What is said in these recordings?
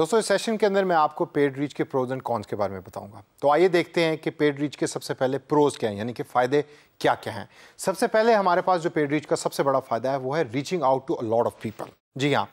दोस्तों इस सेशन के अंदर मैं आपको पेड रीच के प्रोज एंड कॉन्स के बारे में बताऊंगा तो आइए देखते हैं कि पेड रीच के सबसे पहले प्रोज क्या हैं यानी कि फ़ायदे क्या क्या हैं सबसे पहले हमारे पास जो पेड रीच का सबसे बड़ा फ़ायदा है वो है reaching out to a lot of people जी हाँ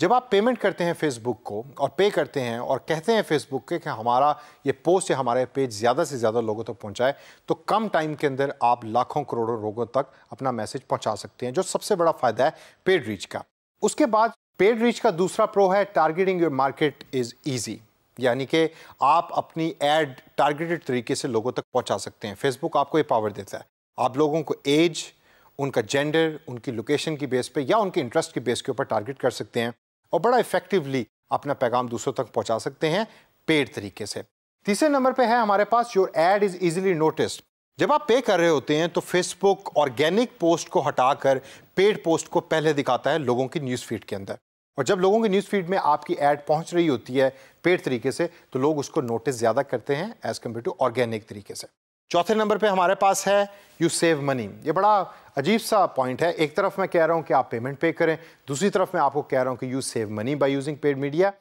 जब आप पेमेंट करते हैं फेसबुक को और पे करते हैं और कहते हैं फेसबुक के कि हमारा ये पोस्ट या हमारा पेज ज़्यादा से ज़्यादा लोगों तक तो पहुंचाए तो कम टाइम के अंदर आप लाखों करोड़ों लोगों तक अपना मैसेज पहुंचा सकते हैं जो सबसे बड़ा फ़ायदा है पेड रीच का उसके बाद पेड रीच का दूसरा प्रो है targeting your market is easy यानी कि आप अपनी एड टारगेटेड तरीके से लोगों तक पहुंचा सकते हैं फेसबुक आपको ये पावर देता है आप लोगों को एज उनका जेंडर उनकी लोकेशन की बेस पे या उनके इंटरेस्ट की बेस के ऊपर टारगेट कर सकते हैं और बड़ा इफेक्टिवली अपना पैगाम दूसरों तक पहुंचा सकते हैं पेड तरीके से तीसरे नंबर पे है हमारे पास your ad is easily notice जब आप पे कर रहे होते हैं तो फेसबुक ऑर्गेनिक पोस्ट को हटाकर पेड पोस्ट को पहले दिखाता है लोगों की न्यूज़ फीड के अंदर और जब लोगों के न्यूज़ फीड में आपकी ऐड पहुंच रही होती है पेड तरीके से तो लोग उसको नोटिस ज़्यादा करते हैं एज़ कम्पेयर टू ऑर्गेनिक तरीके से चौथे नंबर पे हमारे पास है यू सेव मनी ये बड़ा अजीब सा पॉइंट है एक तरफ मैं कह रहा हूँ कि आप पेमेंट पे करें दूसरी तरफ मैं आपको कह रहा हूँ कि you save money by using paid media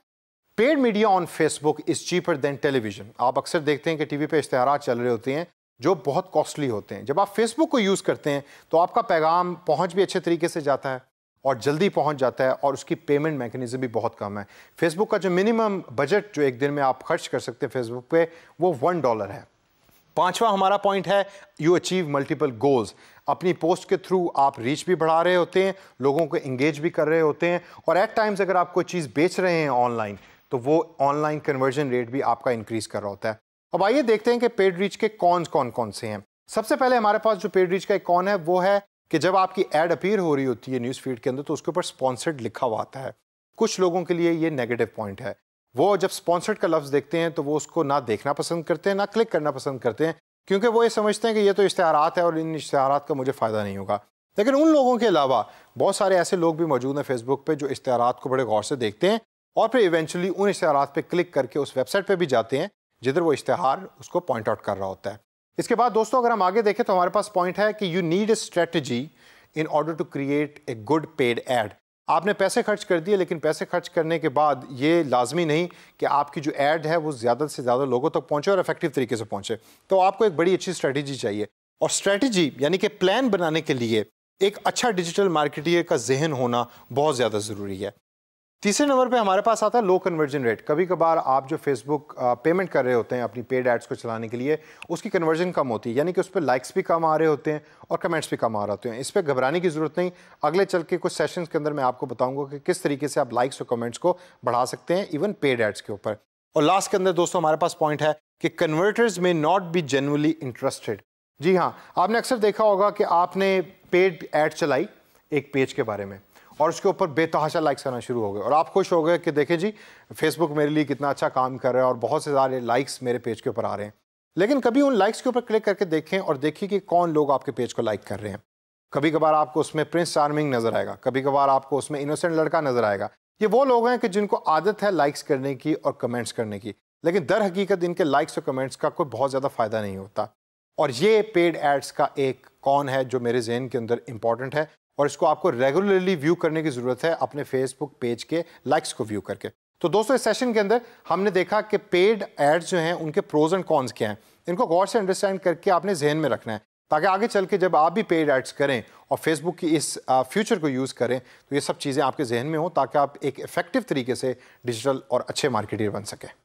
paid media on Facebook is cheaper than television आप अक्सर देखते हैं कि टीवी पे इश्तहार चल रहे होते हैं जो बहुत कॉस्टली होते हैं जब आप फेसबुक को यूज़ करते हैं तो आपका पैगाम पहुँच भी अच्छे तरीके से जाता है और जल्दी पहुंच जाता है और उसकी पेमेंट मैकेनिज्म भी बहुत कम है फेसबुक का जो मिनिमम बजट जो एक दिन में आप खर्च कर सकते हैं फेसबुक पे वो वन डॉलर है पांचवा हमारा पॉइंट है यू अचीव मल्टीपल गोल्स अपनी पोस्ट के थ्रू आप रीच भी बढ़ा रहे होते हैं लोगों को इंगेज भी कर रहे होते हैं और एट टाइम्स अगर आप कोई चीज़ बेच रहे हैं ऑनलाइन तो वो ऑनलाइन कन्वर्जन रेट भी आपका इंक्रीज़ कर रहा होता है अब आइए देखते हैं कि पेड रीच के कॉन्स कौन कौन से हैं सबसे पहले हमारे पास जो पेड रीच का एक कॉन है वो है कि जब आपकी एड अपीयर हो रही होती है न्यूज़ फीड के अंदर तो उसके ऊपर स्पॉन्सर्ड लिखा हुआ आता है कुछ लोगों के लिए ये नेगेटिव पॉइंट है वो जब स्पॉन्सर्ड का लफ्ज़ देखते हैं तो वो उसको ना देखना पसंद करते हैं ना क्लिक करना पसंद करते हैं क्योंकि वो ये समझते हैं कि ये तो इश्तहारात है और इन इश्तहारात का मुझे फ़ायदा नहीं होगा लेकिन उन लोगों के अलावा बहुत सारे ऐसे लोग भी मौजूद हैं फेसबुक पर जो इश्तहारात को बड़े गौर से देखते हैं और फिर इवेंचुअली उन इश्तहारात पे क्लिक करके उस वेबसाइट पर भी जाते हैं जिधर वो इश्तहार उसको पॉइंट आउट कर रहा होता है इसके बाद दोस्तों अगर हम आगे देखें तो हमारे पास पॉइंट है कि you need a strategy in order to create a good paid ad आपने पैसे खर्च कर दिए लेकिन पैसे खर्च करने के बाद ये लाजमी नहीं कि आपकी जो ऐड है वो ज़्यादा से ज़्यादा लोगों तक तो पहुँचे और इफेक्टिव तरीके से पहुँचे तो आपको एक बड़ी अच्छी स्ट्रेटजी चाहिए और स्ट्रेटजी यानी कि प्लान बनाने के लिए एक अच्छा डिजिटल मार्केटियर का जहन होना बहुत ज़्यादा ज़रूरी है तीसरे नंबर पे हमारे पास आता है लो कन्वर्जन रेट कभी कभार आप जो फेसबुक पेमेंट कर रहे होते हैं अपनी पेड एड्स को चलाने के लिए उसकी कन्वर्जन कम होती है यानी कि उस पर लाइक्स भी कम आ रहे होते हैं और कमेंट्स भी कम आ रहे होते हैं इस पर घबराने की ज़रूरत नहीं अगले चल के कुछ सेशंस के अंदर मैं आपको बताऊंगा कि किस तरीके से आप लाइक्स और कमेंट्स को बढ़ा सकते हैं इवन पेड एड्स के ऊपर और लास्ट के अंदर दोस्तों हमारे पास पॉइंट है कि कन्वर्टर्स में नॉट बी जेनुअली इंटरेस्टेड जी हाँ आपने अक्सर देखा होगा कि आपने पेड एड चलाई एक पेज के बारे में और उसके ऊपर बेतहाशा लाइक्स आना शुरू हो गए और आप खुश हो गए कि देखें जी फेसबुक मेरे लिए कितना अच्छा काम कर रहा है और बहुत से सारे लाइक्स मेरे पेज के ऊपर आ रहे हैं लेकिन कभी उन लाइक्स के ऊपर क्लिक करके देखें और देखिए कि कौन लोग आपके पेज को लाइक कर रहे हैं कभी कभार आपको उसमें प्रिंस चार्मिंग नज़र आएगा कभी कभार आपको उसमें इनोसेंट लड़का नज़र आएगा ये वो लोग हैं कि जिनको आदत है लाइक्स करने की और कमेंट्स करने की लेकिन दर हकीकत इनके लाइक्स और कमेंट्स का कोई बहुत ज़्यादा फ़ायदा नहीं होता और ये पेड एड्स का एक कौन है जो मेरे जहन के अंदर इंपॉर्टेंट है और इसको आपको रेगुलरली व्यू करने की ज़रूरत है अपने फेसबुक पेज के लाइक्स को व्यू करके तो दोस्तों इस सेशन के अंदर हमने देखा कि पेड एड्स जो हैं उनके प्रोज एंड कॉन्स क्या हैं इनको गौर से अंडरस्टैंड करके आपने जहन में रखना है ताकि आगे चल के जब आप भी पेड एड्स करें और फेसबुक की इस फ्यूचर को यूज़ करें तो ये सब चीज़ें आपके जहन में हों ताकि आप एक इफ़ेक्टिव तरीके से डिजिटल और अच्छे मार्केटर बन सकें